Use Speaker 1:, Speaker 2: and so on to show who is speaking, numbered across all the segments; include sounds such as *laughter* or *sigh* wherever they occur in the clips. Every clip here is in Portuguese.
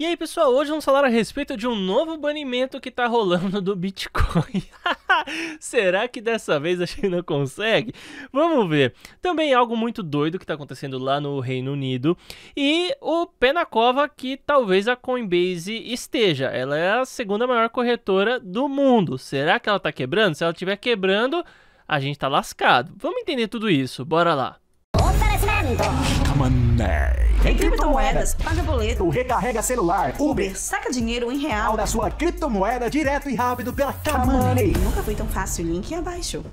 Speaker 1: E aí, pessoal, hoje vamos falar a respeito de um novo banimento que tá rolando do Bitcoin. *laughs* Será que dessa vez a China consegue? Vamos ver. Também algo muito doido que tá acontecendo lá no Reino Unido e o pé na cova que talvez a Coinbase esteja. Ela é a segunda maior corretora do mundo. Será que ela tá quebrando? Se ela estiver quebrando, a gente tá lascado. Vamos entender tudo isso. Bora lá oferecimento. Mané. Em criptomoedas, paga boleto, recarrega celular, Uber, saca dinheiro em real da sua criptomoeda direto e rápido pela Kamoney. Nunca foi tão fácil, link abaixo.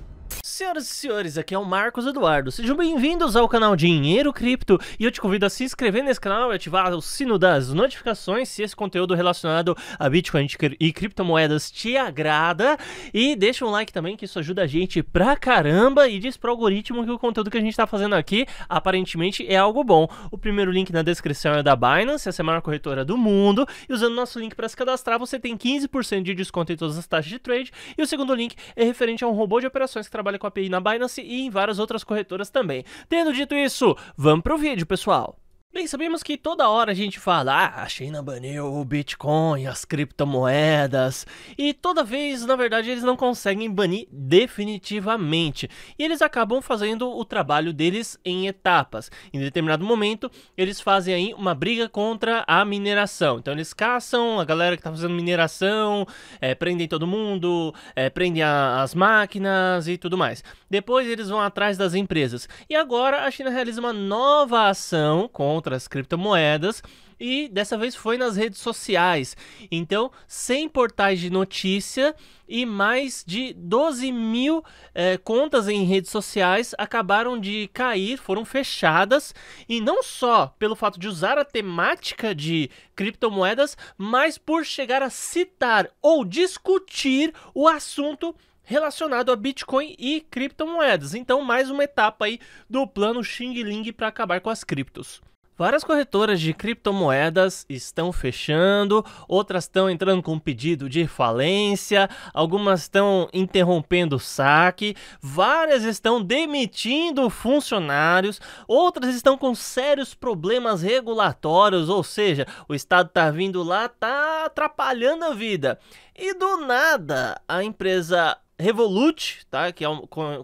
Speaker 1: Senhoras e senhores, aqui é o Marcos Eduardo. Sejam bem-vindos ao canal Dinheiro Cripto e eu te convido a se inscrever nesse canal e ativar o sino das notificações se esse conteúdo relacionado a Bitcoin e criptomoedas te agrada e deixa um like também que isso ajuda a gente pra caramba e diz pro algoritmo que o conteúdo que a gente tá fazendo aqui aparentemente é algo bom. O primeiro link na descrição é da Binance, essa é a maior corretora do mundo e usando o nosso link para se cadastrar você tem 15% de desconto em todas as taxas de trade e o segundo link é referente a um robô de operações que trabalha com API na Binance e em várias outras corretoras também. Tendo dito isso, vamos pro vídeo, pessoal! Bem, sabemos que toda hora a gente fala, ah, a China baniu o Bitcoin, as criptomoedas, e toda vez, na verdade, eles não conseguem banir definitivamente. E eles acabam fazendo o trabalho deles em etapas. Em determinado momento, eles fazem aí uma briga contra a mineração. Então eles caçam a galera que está fazendo mineração, é, prendem todo mundo, é, prendem a, as máquinas e tudo mais. Depois eles vão atrás das empresas. E agora a China realiza uma nova ação contra outras criptomoedas e dessa vez foi nas redes sociais. Então, 100 portais de notícia e mais de 12 mil eh, contas em redes sociais acabaram de cair, foram fechadas, e não só pelo fato de usar a temática de criptomoedas, mas por chegar a citar ou discutir o assunto relacionado a Bitcoin e criptomoedas. Então, mais uma etapa aí do plano Xing Ling para acabar com as criptos. Várias corretoras de criptomoedas estão fechando, outras estão entrando com pedido de falência, algumas estão interrompendo o saque, várias estão demitindo funcionários, outras estão com sérios problemas regulatórios, ou seja, o Estado tá vindo lá, tá atrapalhando a vida. E do nada, a empresa Revolut, tá? que é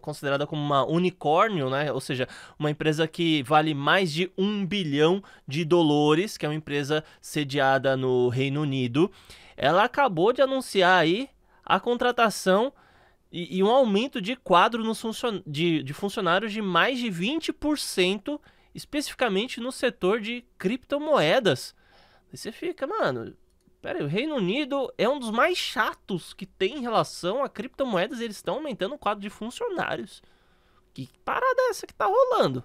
Speaker 1: considerada como uma unicórnio, né? ou seja, uma empresa que vale mais de um bilhão de dólares, que é uma empresa sediada no Reino Unido, ela acabou de anunciar aí a contratação e, e um aumento de quadro nos funcion de, de funcionários de mais de 20%, especificamente no setor de criptomoedas. E você fica, mano, Pera aí, o Reino Unido é um dos mais chatos que tem em relação a criptomoedas. Eles estão aumentando o quadro de funcionários. Que parada é essa que tá rolando?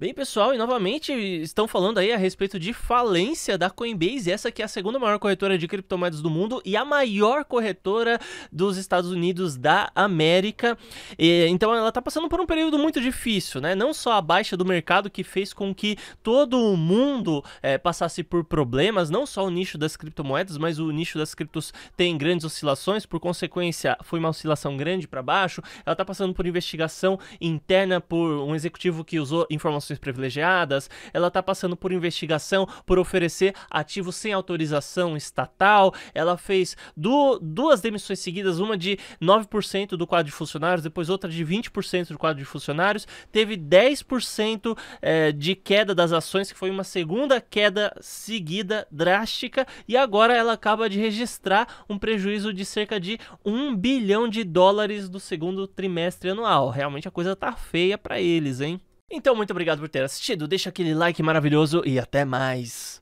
Speaker 1: Bem, pessoal, e novamente estão falando aí a respeito de falência da Coinbase, essa que é a segunda maior corretora de criptomoedas do mundo e a maior corretora dos Estados Unidos da América. E, então ela está passando por um período muito difícil, né? Não só a baixa do mercado que fez com que todo o mundo é, passasse por problemas, não só o nicho das criptomoedas, mas o nicho das criptos tem grandes oscilações, por consequência, foi uma oscilação grande para baixo. Ela está passando por investigação interna por um executivo que usou informações informações privilegiadas, ela está passando por investigação por oferecer ativos sem autorização estatal, ela fez du duas demissões seguidas, uma de 9% do quadro de funcionários, depois outra de 20% do quadro de funcionários, teve 10% é, eh, de queda das ações, que foi uma segunda queda seguida drástica, e agora ela acaba de registrar um prejuízo de cerca de 1 bilhão de dólares do segundo trimestre anual. Realmente a coisa tá feia para eles, hein? Então, muito obrigado por ter assistido, deixa aquele like maravilhoso e até mais.